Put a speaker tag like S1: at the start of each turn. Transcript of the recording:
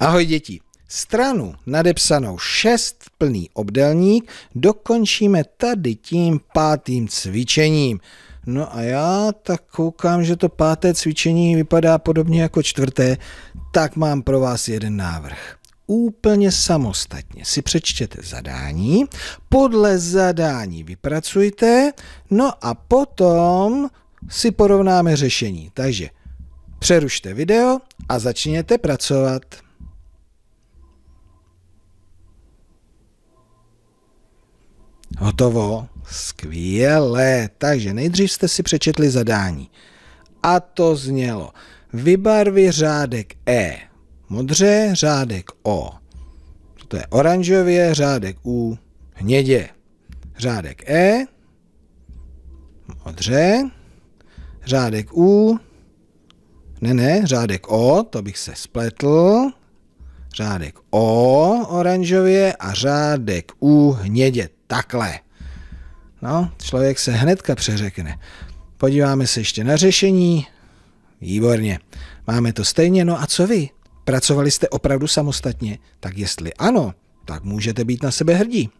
S1: Ahoj děti! Stranu nadepsanou 6 plný obdelník dokončíme tady tím pátým cvičením. No a já tak koukám, že to páté cvičení vypadá podobně jako čtvrté, tak mám pro vás jeden návrh. Úplně samostatně si přečtěte zadání, podle zadání vypracujte, no a potom si porovnáme řešení. Takže přerušte video a začněte pracovat. Hotovo? Skvělé. Takže nejdřív jste si přečetli zadání. A to znělo. Vybarvi řádek E. Modře řádek O. To je oranžově, řádek U, hnědě. Řádek E, modře, řádek U, ne, ne, řádek O, to bych se spletl, řádek O oranžově a řádek U hnědě takhle. No, člověk se hnedka přeřekne. Podíváme se ještě na řešení. Výborně. Máme to stejně. No a co vy? Pracovali jste opravdu samostatně? Tak jestli ano, tak můžete být na sebe hrdí.